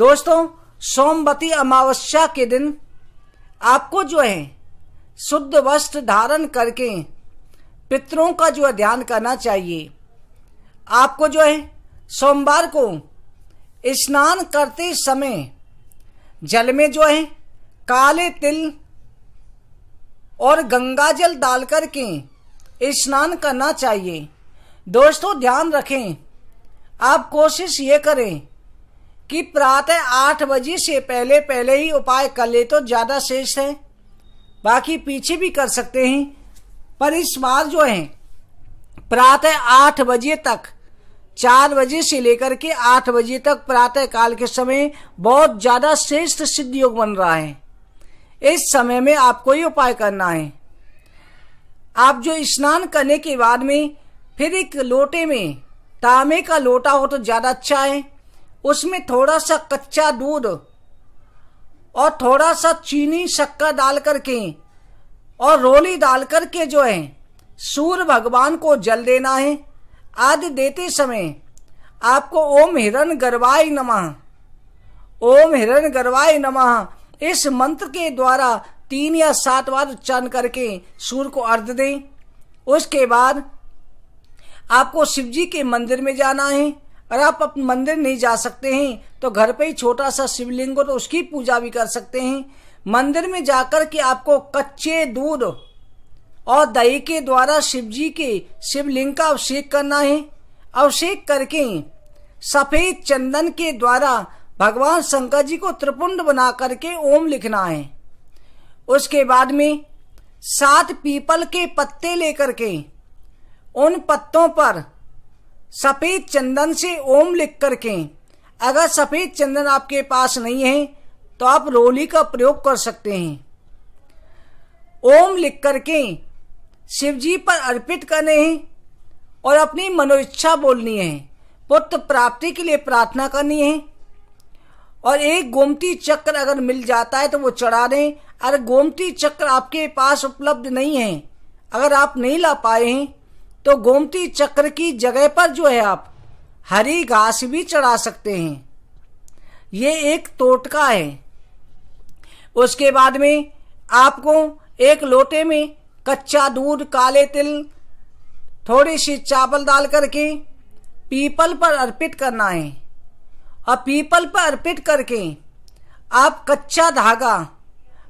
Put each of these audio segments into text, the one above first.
दोस्तों सोमवती अमावस्या के दिन आपको जो है शुद्ध वस्त्र धारण करके पितरों का जो है ध्यान करना चाहिए आपको जो है सोमवार को स्नान करते समय जल में जो है काले तिल और गंगा जल डाल करके स्नान करना चाहिए दोस्तों ध्यान रखें आप कोशिश ये करें कि प्रातः आठ बजे से पहले पहले ही उपाय कर ले तो ज़्यादा श्रेष्ठ है बाकी पीछे भी कर सकते हैं पर इस बार जो है प्रातः आठ बजे तक चार बजे से लेकर के आठ बजे तक प्रातः काल के समय बहुत ज़्यादा श्रेष्ठ सिद्ध योग बन रहा है इस समय में आपको ही उपाय करना है आप जो स्नान करने के बाद में फिर एक लोटे में तांबे का लोटा हो तो ज़्यादा अच्छा है उसमें थोड़ा सा कच्चा दूध और थोड़ा सा चीनी शक्कर डाल करके और रोली डाल करके जो है सूर्य भगवान को जल देना है आदि देते समय आपको ओम हिरण गरवाय नमः ओम हिरण गरवाय नमः इस मंत्र के द्वारा तीन या सात बार उच्चारण करके सूर्य को अर्ध दें उसके बाद आपको शिव जी के मंदिर में जाना है और आप अपने मंदिर नहीं जा सकते हैं तो घर पे ही छोटा सा शिवलिंग हो तो उसकी पूजा भी कर सकते हैं मंदिर में जाकर के आपको कच्चे दूध और दही के द्वारा शिव जी के शिवलिंग का अभिषेक करना है अभिषेक करके सफेद चंदन के द्वारा भगवान शंकर जी को त्रिपुंड बना करके ओम लिखना है उसके बाद में सात पीपल के पत्ते लेकर के उन पत्तों पर सफ़ेद चंदन से ओम लिख कर के अगर सफ़ेद चंदन आपके पास नहीं है तो आप रोली का प्रयोग कर सकते हैं ओम लिख कर के शिव जी पर अर्पित करने हैं और अपनी मनोइच्छा बोलनी है पुत्र प्राप्ति के लिए प्रार्थना करनी है और एक गोमती चक्र अगर मिल जाता है तो वो चढ़ा दें अगर गोमती चक्र आपके पास उपलब्ध नहीं है अगर आप नहीं ला पाए हैं तो गोमती चक्र की जगह पर जो है आप हरी घास भी चढ़ा सकते हैं ये एक टोटका है उसके बाद में आपको एक लोटे में कच्चा दूध काले तिल थोड़ी सी चावल डाल करके पीपल पर अर्पित करना है और पीपल पर अर्पित करके आप कच्चा धागा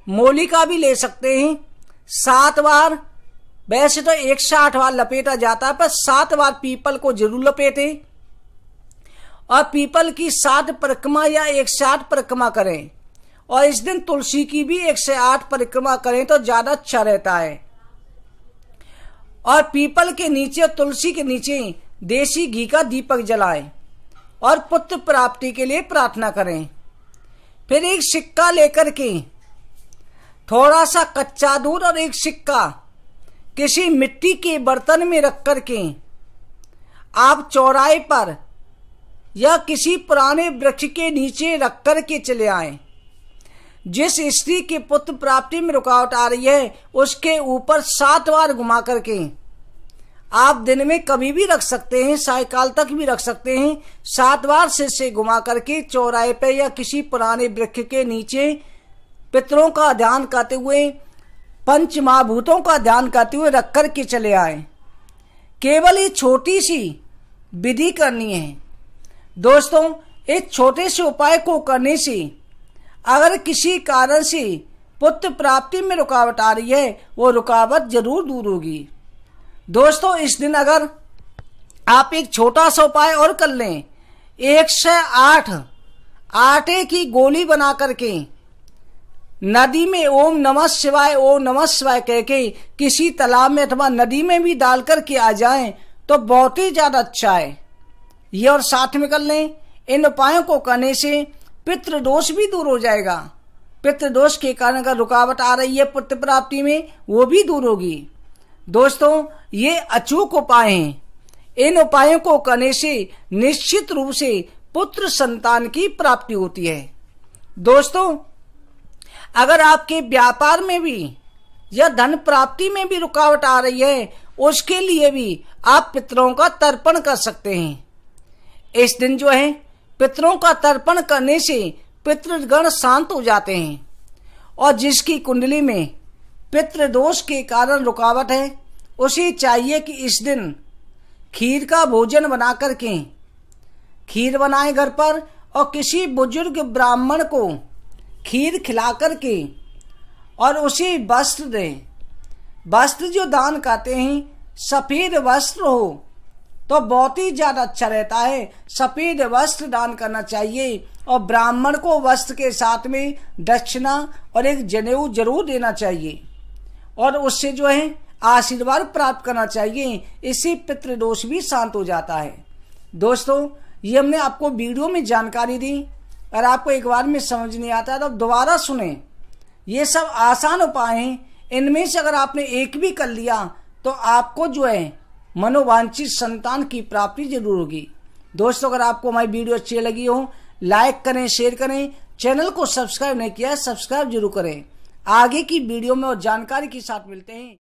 मोली का भी ले सकते हैं सात बार वैसे तो एक से आठ बार लपेटा जाता है पर सात बार पीपल को जरूर लपेटे और पीपल की सात परिक्रमा या एक से आठ परिक्रमा करें और इस दिन तुलसी की भी एक से आठ परिक्रमा करें तो ज्यादा अच्छा रहता है और पीपल के नीचे तुलसी के नीचे देसी घी का दीपक जलाएं और पुत्र प्राप्ति के लिए प्रार्थना करें फिर एक सिक्का लेकर के थोड़ा सा कच्चा दूध और एक सिक्का किसी मिट्टी के बर्तन में रख कर के आप चौराहे पर या किसी पुराने वृक्ष के नीचे रख कर के चले आए जिस स्त्री के पुत्र प्राप्ति में रुकावट आ रही है उसके ऊपर सात बार घुमा करके आप दिन में कभी भी रख सकते हैं सायकाल तक भी रख सकते हैं सात बार सिर से घुमा करके चौराहे पे या किसी पुराने वृक्ष के नीचे पितरों का ध्यान करते हुए पंच महाभूतों का ध्यान करते हुए रख कर के चले आए केवल ये छोटी सी विधि करनी है दोस्तों इस छोटे से उपाय को करने से अगर किसी कारण से पुत्र प्राप्ति में रुकावट आ रही है वो रुकावट जरूर दूर होगी दोस्तों इस दिन अगर आप एक छोटा सा उपाय और कर लें एक से आठ आटे की गोली बना करके नदी में ओम नमः शिवाय ओम नमः शिवाय कह के किसी तालाब में अथवा नदी में भी डाल करके आ जाएं तो बहुत ही ज़्यादा अच्छा है ये और साथ में कर लें इन उपायों को करने से पितृदोष भी दूर हो जाएगा पितृदोष के कारण अगर रुकावट आ रही है पुत्र प्राप्ति में वो भी दूर होगी दोस्तों ये अचूक उपाय हैं इन उपायों को करने से निश्चित रूप से पुत्र संतान की प्राप्ति होती है दोस्तों अगर आपके व्यापार में भी या धन प्राप्ति में भी रुकावट आ रही है उसके लिए भी आप पितरों का तर्पण कर सकते हैं इस दिन जो है पितरों का तर्पण करने से पितृगण शांत हो जाते हैं और जिसकी कुंडली में पितृदोष के कारण रुकावट है उसे चाहिए कि इस दिन खीर का भोजन बना कर के खीर बनाए घर पर और किसी बुजुर्ग ब्राह्मण को खीर खिला कर के और उसे वस्त्र दें वस्त्र जो दान करते हैं सफ़ेद वस्त्र हो तो बहुत ही ज़्यादा अच्छा रहता है सफ़ेद वस्त्र दान करना चाहिए और ब्राह्मण को वस्त्र के साथ में दक्षिणा और एक जनेऊ जरूर देना चाहिए और उससे जो है आशीर्वाद प्राप्त करना चाहिए इससे पितृदोष भी शांत हो जाता है दोस्तों ये हमने आपको वीडियो में जानकारी दी अगर आपको एक बार में समझ नहीं आता है तो आप दोबारा सुने ये सब आसान उपाय हैं इनमें से अगर आपने एक भी कर लिया तो आपको जो है मनोवांछित संतान की प्राप्ति जरूर होगी दोस्तों अगर आपको हमारी वीडियो अच्छी लगी हो लाइक करें शेयर करें चैनल को सब्सक्राइब नहीं किया है सब्सक्राइब जरूर करें आगे की वीडियो में और जानकारी के साथ मिलते हैं